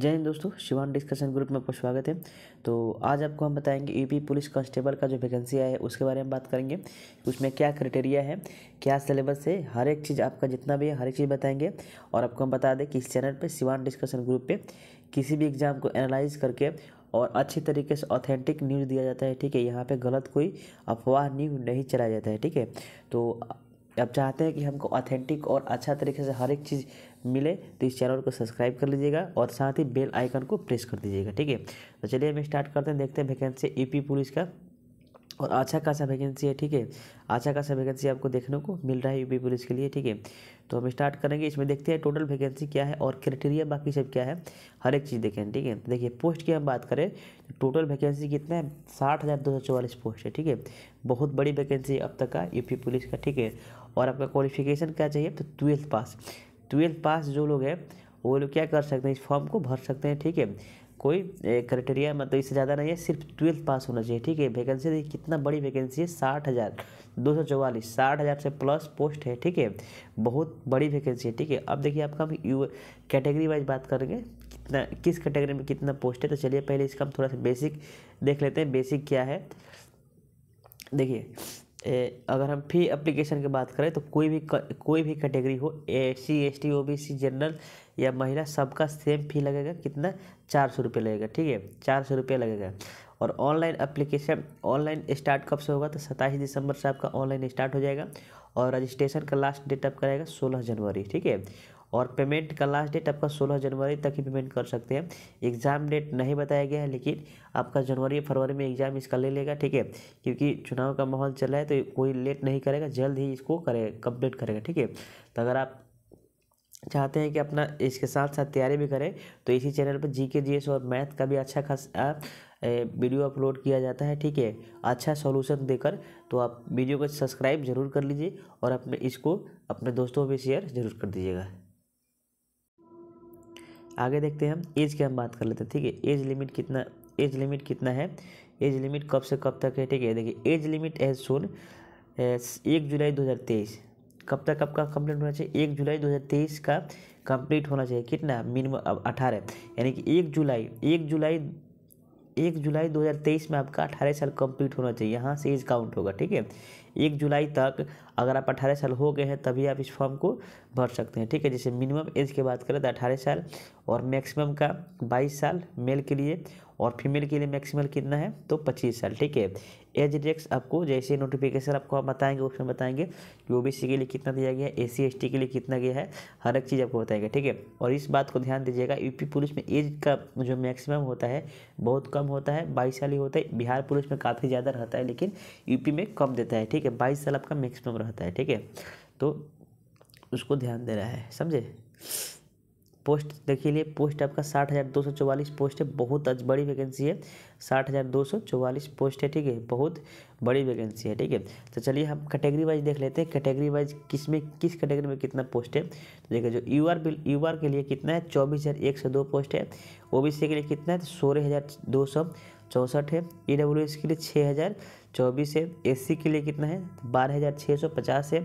जय हिंद दोस्तों Shivan discussion group में आपका स्वागत है तो आज आपको हम बताएंगे यूपी पुलिस कांस्टेबल का जो वैकेंसी आया है उसके बारे में बात करेंगे उसमें क्या क्राइटेरिया है क्या सिलेबस है हर एक चीज़ आपका जितना भी है हर एक चीज़ बताएंगे और आपको हम बता दें कि इस चैनल पे शिवान डिस्कशन ग्रुप पे किसी भी एग्ज़ाम को एनालाइज करके और अच्छी तरीके से ऑथेंटिक न्यूज़ दिया जाता है ठीक है यहाँ पर गलत कोई अफवाह न्यूज नहीं चलाया जाता है ठीक है तो आप चाहते हैं कि हमको ऑथेंटिक और अच्छा तरीके से हर एक चीज़ मिले तो इस चैनल को सब्सक्राइब कर लीजिएगा और साथ ही बेल आइकन को प्रेस कर दीजिएगा ठीक है तो चलिए हम स्टार्ट करते हैं देखते हैं वैकेंसी यूपी पुलिस का और अच्छा खासा वैकेंसी है ठीक है अच्छा खासा वैकेंसी आपको देखने को मिल रहा है यूपी पुलिस के लिए ठीक है तो हम स्टार्ट करेंगे इसमें देखते हैं टोटल वैकेंसी क्या है और क्राइटेरिया बाकी सब क्या है हर एक चीज़ देखें ठीक है तो देखिए पोस्ट की हम बात करें टोटल वैकेंसी कितना है साठ हज़ार दो सौ चौवालीस पोस्ट है ठीक है बहुत बड़ी वैकेंसी अब तक का यूपी पुलिस का ठीक है और आपका क्वालिफिकेशन क्या चाहिए तो ट्वेल्थ पास ट्वेल्थ पास जो लोग हैं वो लोग क्या कर सकते हैं इस फॉर्म को भर सकते हैं ठीक है कोई क्राइटेरिया मतलब इससे ज़्यादा नहीं है सिर्फ ट्वेल्थ पास होना चाहिए ठीक है वैकेंसी देखिए कितना बड़ी वैकेंसी है साठ हज़ार दो सौ चौवालीस साठ हज़ार से प्लस पोस्ट है ठीक है बहुत बड़ी वैकेंसी है ठीक है अब देखिए आपका हम यू कैटेगरी वाइज बात करेंगे कितना किस कैटेगरी में कितना पोस्ट है तो चलिए पहले इसका हम थोड़ा सा बेसिक देख लेते हैं बेसिक क्या है देखिए ए, अगर हम फी एप्लीकेशन की बात करें तो कोई भी कोई भी कैटेगरी हो A C S T O B C general या महिला सबका सेम फी लगेगा कितना चार सौ रुपये लगेगा ठीक है चार सौ रुपये लगेगा और ऑनलाइन एप्लीकेशन ऑनलाइन स्टार्ट कब से होगा तो सत्ताईस दिसंबर से आपका ऑनलाइन स्टार्ट हो जाएगा और रजिस्ट्रेशन का लास्ट डेट आपका रहेगा सोलह जनवरी ठीक है और पेमेंट का लास्ट डेट आपका सोलह जनवरी तक ही पेमेंट कर सकते हैं एग्ज़ाम डेट नहीं बताया गया है लेकिन आपका जनवरी फरवरी में एग्ज़ाम इसका ले लेगा ठीक है क्योंकि चुनाव का माहौल चल रहा है तो कोई लेट नहीं करेगा जल्द ही इसको करेगा कंप्लीट करेगा ठीक है तो अगर आप चाहते हैं कि अपना इसके साथ साथ तैयारी भी करें तो इसी चैनल पर जी के जी एस और मैथ का भी अच्छा खास वीडियो अपलोड किया जाता है ठीक है अच्छा सॉल्यूशन देकर तो आप वीडियो को सब्सक्राइब जरूर कर लीजिए और अपने इसको अपने दोस्तों में शेयर जरूर कर दीजिएगा आगे देखते हैं हम एज की हम बात कर लेते हैं ठीक है एज लिमिट कितना एज लिमिट कितना है एज लिमिट कब से कब तक है ठीक है देखिए एज लिमिट एज सोन एक जुलाई दो हज़ार तेईस कब तक आपका कंप्लीट होना चाहिए एक जुलाई दो हज़ार तेईस का कंप्लीट होना चाहिए कितना मिनिमम अब अठारह यानी कि एक जुलाई एक जुलाई एक जुलाई 2023 में आपका अठारह साल कंप्लीट होना चाहिए यहाँ से एज काउंट होगा ठीक है एक जुलाई तक अगर आप अठारह साल हो गए हैं तभी आप इस फॉर्म को भर सकते हैं ठीक है जैसे मिनिमम एज की बात करें तो अठारह साल और मैक्सिमम का बाईस साल मेल के लिए और फीमेल के लिए मैक्सिमम कितना है तो पच्चीस साल ठीक है एज डेक्स आपको जैसे नोटिफिकेशन आपको हम बताएंगे ऑप्शन बताएंगे कि ओ के लिए कितना दिया गया है ए सी के लिए कितना गया है हर एक चीज़ आपको बताएगा ठीक है और इस बात को ध्यान दीजिएगा यूपी पुलिस में एज का जो मैक्सिमम होता है बहुत कम होता है बाईस साल ही होता है बिहार पुलिस में काफ़ी ज़्यादा रहता है लेकिन यूपी में कम देता है ठीक है ठीक है बाईस साल आपका मैक्सिमम रहता है ठीक है तो उसको ध्यान दे रहा है समझे पोस्ट देखिए लिए पोस्ट आपका साठ हज़ार दो सौ चौवालीस पोस्ट है बहुत बड़ी वैकेंसी है साठ हज़ार दो सौ चौवालीस पोस्ट है ठीक है बहुत बड़ी वैकेंसी है ठीक है तो चलिए हम कैटेगरी वाइज देख लेते हैं कैटेगरी वाइज किस में किस कैटेगरी में कितना पोस्ट है तो देखिए जो यू आर बिल यू आर के लिए कितना है चौबीस हज़ार एक सौ दो पोस्ट है ओ बी सी के लिए कितना है तो सोलह हज़ार दो सौ चौंसठ है ई डब्ल्यू एस के लिए छः हज़ार चौबीस है एस के लिए कितना है बारह हज़ार छः सौ पचास है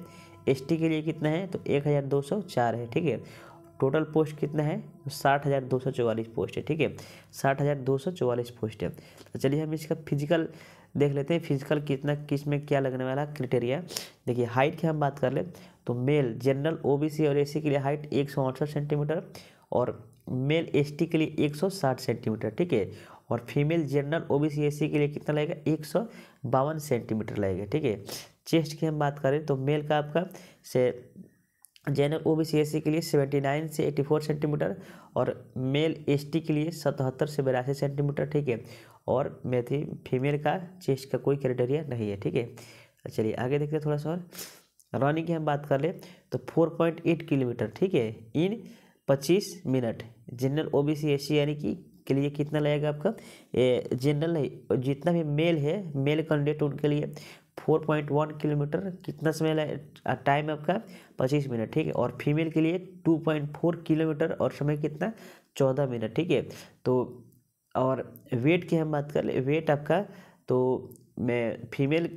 एस के लिए कितना है तो एक हज़ार दो सौ चार है ठीक है टोटल पोस्ट कितना है साठ हज़ार दो सौ चौवालीस पोस्ट है ठीक है साठ हज़ार दो सौ चौवालीस पोस्ट है तो चलिए हम इसका फिजिकल देख लेते हैं फिजिकल कितना किस में क्या लगने वाला क्रिटेरिया देखिए हाइट की हम बात कर लें तो मेल जनरल ओबीसी और एससी के लिए हाइट एक सेंटीमीटर और मेल एसटी के लिए 160 सेंटीमीटर ठीक है और female general O B C S C के लिए कितना लगेगा एक सौ बावन सेंटीमीटर लगेगा ठीक है चेस्ट की हम बात करें तो मेल का आपका से general O B C S C के लिए सेवेंटी नाइन से एट्टी फोर सेंटीमीटर और मेल एस टी के लिए सतहत्तर से बिरासी सेंटीमीटर ठीक है और मैथी फीमेल का चेस्ट का कोई क्राइटेरिया नहीं है ठीक है चलिए आगे देखते हैं थोड़ा सा और रनिंग की हम बात कर ले तो फोर पॉइंट एट किलोमीटर ठीक है इन पच्चीस minute general O B C S C यानी कि इसके लिए कितना लगेगा आपका जनरल जितना भी मेल है मेल कैंडिडेट उनके लिए 4.1 किलोमीटर कितना समय लगे टाइम आपका 25 मिनट ठीक है और फीमेल के लिए टू पॉइंट फोर किलोमीटर और समय कितना चौदह मिनट ठीक है तो और वेट की हम बात कर ले वेट आपका तो मैं फीमेल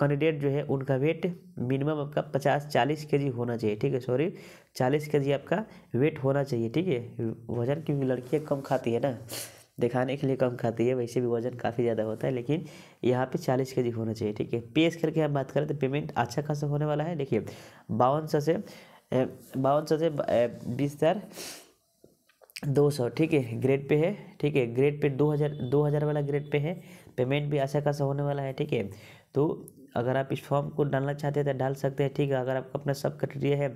कैंडिडेट जो है उनका वेट मिनिमम आपका पचास चालीस के जी होना चाहिए ठीक है सॉरी चालीस के जी आपका वेट होना चाहिए ठीक है वजन क्योंकि लड़कियाँ कम खाती है ना दिखाने के लिए कम खाती है वैसे भी वजन काफ़ी ज़्यादा होता है लेकिन यहाँ पे चालीस के जी होना चाहिए ठीक है पे स्केल की हम बात करें तो पेमेंट अच्छा खासा होने वाला है देखिए बावन सौ से बावन सौ से बीस हज़ार दो सौ ठीक है ग्रेड पे है ठीक है ग्रेड पे दो हज़ार दो हज़ार वाला ग्रेड पे है पेमेंट भी अच्छा खासा होने वाला है ठीक है तो अगर आप इस फॉर्म को डालना चाहते हैं तो डाल सकते हैं ठीक है अगर आपका अपना सब क्राइटेरिया है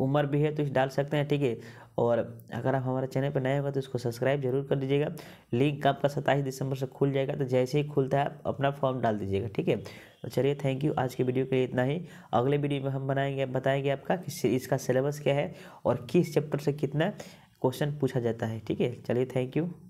उम्र भी है तो इस डाल सकते हैं ठीक है और अगर आप हमारे चैनल पर नए होगा तो इसको सब्सक्राइब जरूर कर दीजिएगा लिंक आपका सत्ताईस दिसंबर से खुल जाएगा तो जैसे ही खुलता है आप अपना फॉर्म डाल दीजिएगा ठीक है तो चलिए थैंक यू आज के वीडियो के लिए इतना ही अगले वीडियो में हम बनाएंगे बताएंगे आपका कि इसका सिलेबस क्या है और किस चैप्टर से कितना क्वेश्चन पूछा जाता है ठीक है चलिए थैंक यू